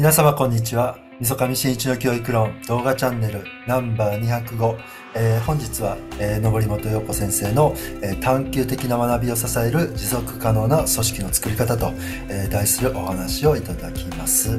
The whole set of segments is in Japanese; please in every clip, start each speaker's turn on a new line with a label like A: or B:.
A: 皆様こんにちは。みそかみしんいちの教育論動画チャンネルナンバー205。えー、本日は、えー、登本陽子先生の、えー、探究的な学びを支える持続可能な組織の作り方と、えー、題するお話をいただきます。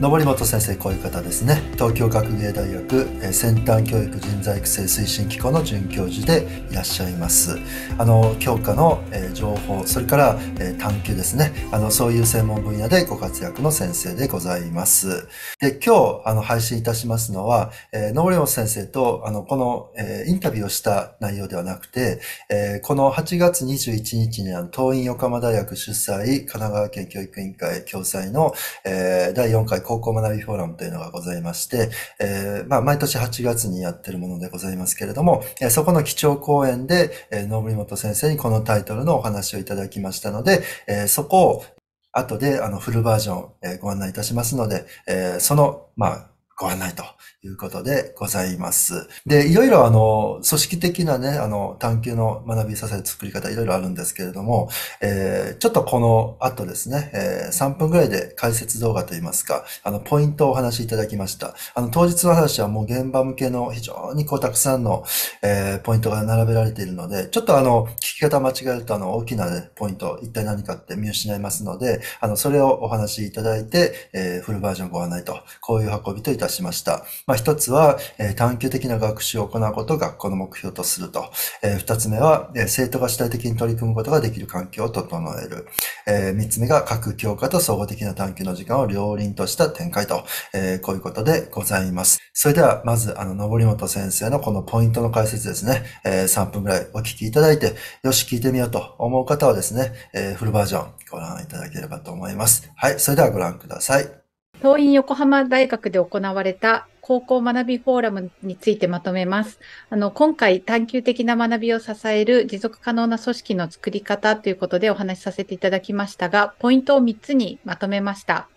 A: 登本先生こういう方ですね東京学芸大学先端教育人材育成推進機構の准教授でいらっしゃいますあの教科の、え情報それから、え探究ですねあのそういう専門分野でご活躍の先生でございますで今日あの配信いたしますのは、え登本先生とあのこの、えインタビューをした内容ではなくて、えこの8月21日にあの東院横浜大学主催神奈川県教育委員会共催の、え第4回高校学びフォーラムというのがございまして、えー、まあ、毎年8月にやってるものでございますけれども、えそこの基調講演で、えー、森と先生にこのタイトルのお話をいただきましたので、えそこを後であのフルバージョン、えご案内いたしますので、えその、まあ、ご案内ということでございます。で、いろいろあの、組織的なね、あの、探求の学びさせる作り方いろいろあるんですけれども、えー、ちょっとこの後ですね、えー、3分ぐらいで解説動画といいますか、あの、ポイントをお話しいただきました。あの、当日の話はもう現場向けの非常にこうたくさんの、えー、ポイントが並べられているので、ちょっとあの、聞き方間違えるとあの、大きな、ね、ポイント、一体何かって見失いますので、あの、それをお話しいただいて、えー、フルバージョンご案内と、こういう運びといたしました。まあ、一つは、えー、探究的な学習を行うことを学校の目標とすると。えー、二つ目は、えー、生徒が主体的に取り組むことができる環境を整える。えー、三つ目が、各教科と総合的な探究の時間を両輪とした展開と、えー、こういうことでございます。それでは、まず、あの、登本先生のこのポイントの解説ですね、えー、3分ぐらいお聞きいただいて、よし、聞いてみようと思う方はですね、えー、フルバージョンご覧いただければと思います。はい、それではご覧ください。
B: 当院横浜大学で行われた高校学びフォーラムについてまとめます。あの、今回、探究的な学びを支える持続可能な組織の作り方ということでお話しさせていただきましたが、ポイントを3つにまとめました。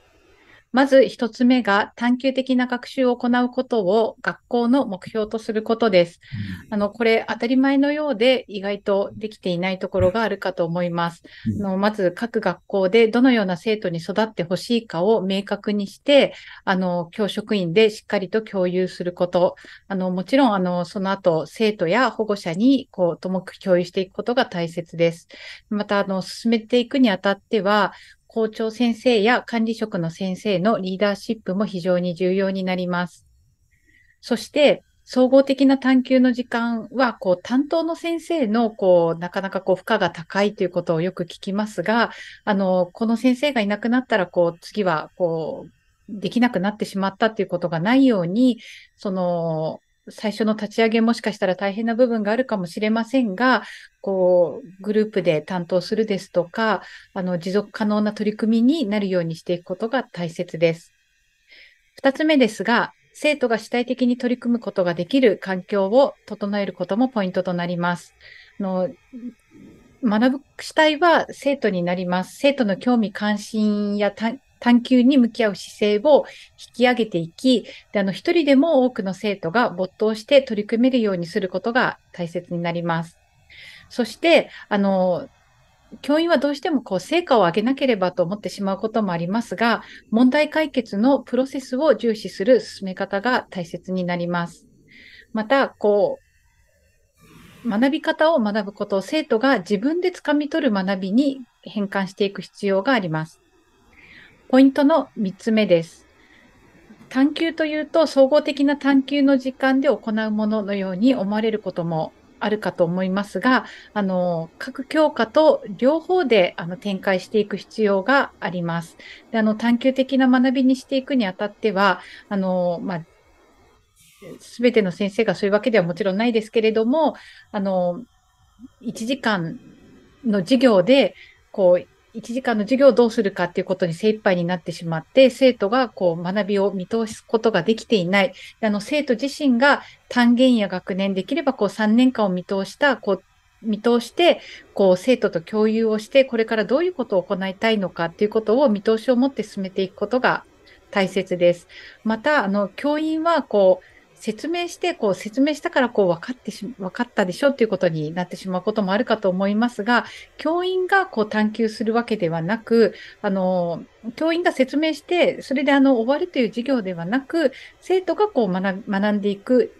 B: まず一つ目が探究的な学習を行うことを学校の目標とすることです。あの、これ当たり前のようで意外とできていないところがあるかと思います。あのまず各学校でどのような生徒に育ってほしいかを明確にして、あの、教職員でしっかりと共有すること。あの、もちろん、あの、その後生徒や保護者にこう、ともく共有していくことが大切です。また、あの、進めていくにあたっては、校長先生や管理職の先生のリーダーシップも非常に重要になります。そして、総合的な探究の時間は、こう、担当の先生の、こう、なかなかこう、負荷が高いということをよく聞きますが、あの、この先生がいなくなったら、こう、次は、こう、できなくなってしまったっていうことがないように、その、最初の立ち上げもしかしたら大変な部分があるかもしれませんが、こう、グループで担当するですとか、あの、持続可能な取り組みになるようにしていくことが大切です。二つ目ですが、生徒が主体的に取り組むことができる環境を整えることもポイントとなります。あの学ぶ主体は生徒になります。生徒の興味関心や探求に向き合う姿勢を引き上げていき、であの、一人でも多くの生徒が没頭して取り組めるようにすることが大切になります。そして、あの、教員はどうしてもこう成果を上げなければと思ってしまうこともありますが、問題解決のプロセスを重視する進め方が大切になります。また、こう、学び方を学ぶことを生徒が自分で掴み取る学びに変換していく必要があります。ポイントの3つ目です。探求というと、総合的な探求の時間で行うもののように思われることもあるかと思いますが、あの、各教科と両方であの展開していく必要があります。で、あの、探究的な学びにしていくにあたっては、あの、まあ、すべての先生がそういうわけではもちろんないですけれども、あの、1時間の授業で、こう、1時間の授業をどうするかっていうことに精一杯になってしまって、生徒がこう学びを見通すことができていない。あの生徒自身が単元や学年できればこう3年間を見通した、こう見通して、こう生徒と共有をして、これからどういうことを行いたいのかっていうことを見通しを持って進めていくことが大切です。また、あの教員はこう説明して、こう説明したからこう分かってし、分かったでしょっていうことになってしまうこともあるかと思いますが、教員がこう探求するわけではなく、あの、教員が説明して、それであの終わるという授業ではなく、生徒がこう学んでいく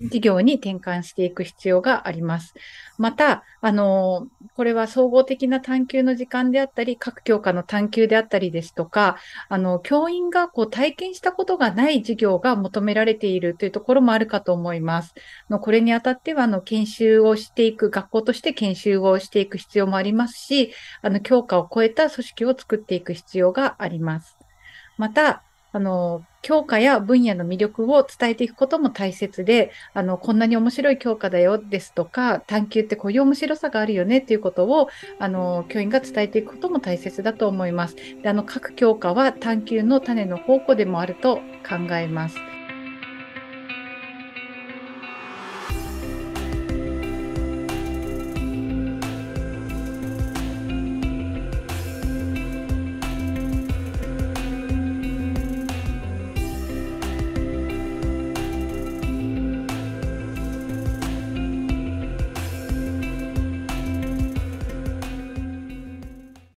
B: 事業に転換していく必要があります。また、あの、これは総合的な探究の時間であったり、各教科の探究であったりですとか、あの、教員がこう体験したことがない事業が求められているというところもあるかと思います。のこれにあたっては、あの、研修をしていく、学校として研修をしていく必要もありますし、あの、教科を超えた組織を作っていく必要があります。また、あの、教科や分野の魅力を伝えていくことも大切で、あの、こんなに面白い教科だよですとか、探究ってこういう面白さがあるよねっていうことを、あの、教員が伝えていくことも大切だと思います。であの、各教科は探究の種の宝庫でもあると考えます。